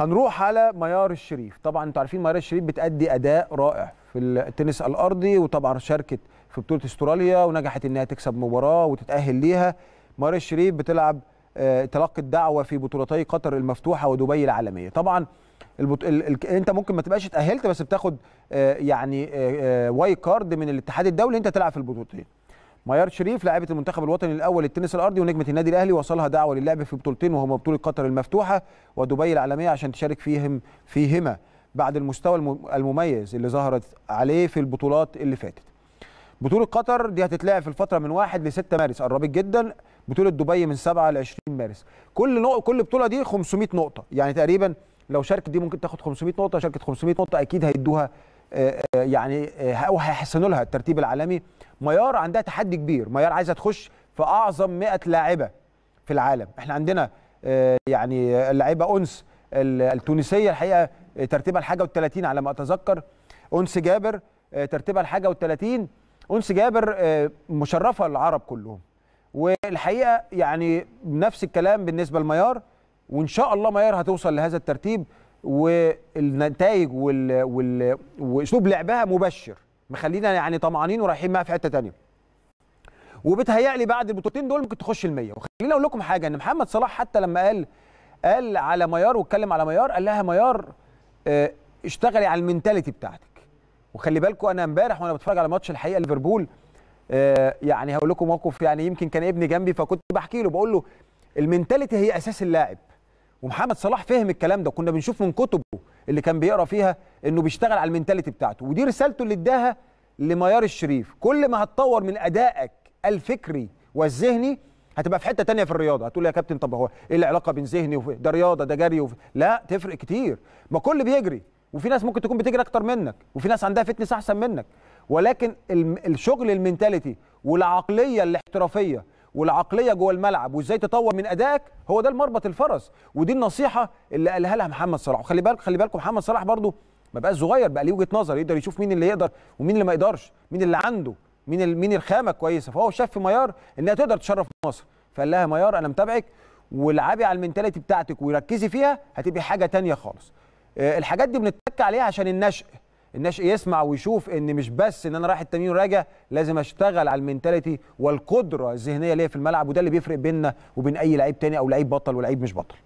هنروح على ميار الشريف طبعا انتوا عارفين ميار الشريف بتأدي اداء رائع في التنس الارضي وطبعا شاركت في بطوله استراليا ونجحت انها تكسب مباراه وتتاهل ليها ميار الشريف بتلعب آه، تلقي الدعوة في بطولتي قطر المفتوحه ودبي العالميه طبعا البط... ال... ال... انت ممكن ما تبقاش اتاهلت بس بتاخد آه، يعني آه، واي كارد من الاتحاد الدولي انت تلعب في البطولتين ميار شريف لاعبه المنتخب الوطني الاول للتنس الارضي ونجمه النادي الاهلي وصلها دعوه للعب في بطولتين وهما بطوله قطر المفتوحه ودبي العالميه عشان تشارك فيهم فيهما بعد المستوى المميز اللي ظهرت عليه في البطولات اللي فاتت بطولة قطر دي هتتلعب في الفترة من 1 ل 6 مارس قربت جدا بطولة دبي من 7 ل 20 مارس كل نق... كل بطولة دي 500 نقطة يعني تقريبا لو شاركت دي ممكن تاخد 500 نقطة شاركت 500 نقطة أكيد هيدوها آه، آه، يعني او آه، هيحسنوا لها الترتيب العالمي ميار عندها تحدي كبير ميار عايزه تخش في اعظم 100 لاعبه في العالم احنا عندنا يعني اللاعيبه انس التونسيه الحقيقه ترتيبها الحاجه وال 30 على ما اتذكر انس جابر ترتيبها الحاجه وال 30 انس جابر مشرفه العرب كلهم والحقيقه يعني نفس الكلام بالنسبه لميار وان شاء الله ميار هتوصل لهذا الترتيب والنتائج وال... وال... واسلوب لعبها مبشر مخلينا يعني طمعانين ورايحين معاها في حته ثانيه وبتهيألي بعد البطولتين دول ممكن تخش ال100 وخليني اقول لكم حاجه ان محمد صلاح حتى لما قال قال على ميار واتكلم على ميار قال لها ميار آه، اشتغلي على المنتاليتي بتاعتك وخلي بالكم انا امبارح وانا بتفرج على ماتش الحقيقه ليفربول آه، يعني هقول لكم موقف يعني يمكن كان ابني جنبي فكنت بحكي له بقول له المنتاليتي هي اساس اللاعب ومحمد صلاح فهم الكلام ده كنا بنشوف من كتبه اللي كان بيقرا فيها انه بيشتغل على المينتاليتي بتاعته ودي رسالته اللي اداها لميار الشريف كل ما هتطور من ادائك الفكري والذهني هتبقى في حته تانية في الرياضه هتقول يا كابتن طب هو ايه العلاقه بين ذهني وده ده رياضه ده جري وف... لا تفرق كتير ما كل بيجري وفي ناس ممكن تكون بتجري اكتر منك وفي ناس عندها فتنس احسن منك ولكن الشغل المينتاليتي والعقليه الاحترافيه والعقليه جوه الملعب وازاي تطور من ادائك هو ده المربط الفرس ودي النصيحه اللي قالها لها محمد صلاح وخلي بالك خلي بالكم محمد صلاح برده ما بقاش صغير بقى ليه وجهه نظر يقدر يشوف مين اللي يقدر ومين اللي ما يقدرش مين اللي عنده مين مين الخامه كويسه فهو شاف في ميار انها تقدر تشرف مصر فقال لها ميار انا متابعك والعبي على المنتاليتي بتاعتك وركزي فيها هتبقي حاجه تانية خالص آه، الحاجات دي بنتك عليها عشان النشأ الناشئ يسمع ويشوف ان مش بس ان انا رايح التمرين وراجع لازم اشتغل على المنتاليتي والقدره الذهنيه ليا في الملعب وده اللي بيفرق بيننا وبين اي لعيب تاني او لعيب بطل ولعيب مش بطل